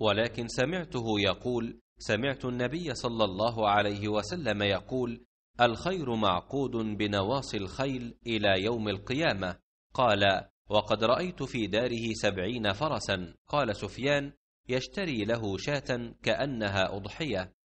ولكن سمعته يقول سمعت النبي صلى الله عليه وسلم يقول الخير معقود بنواصي الخيل إلى يوم القيامة قال وقد رأيت في داره سبعين فرسا قال سفيان يشتري له شاة كأنها أضحية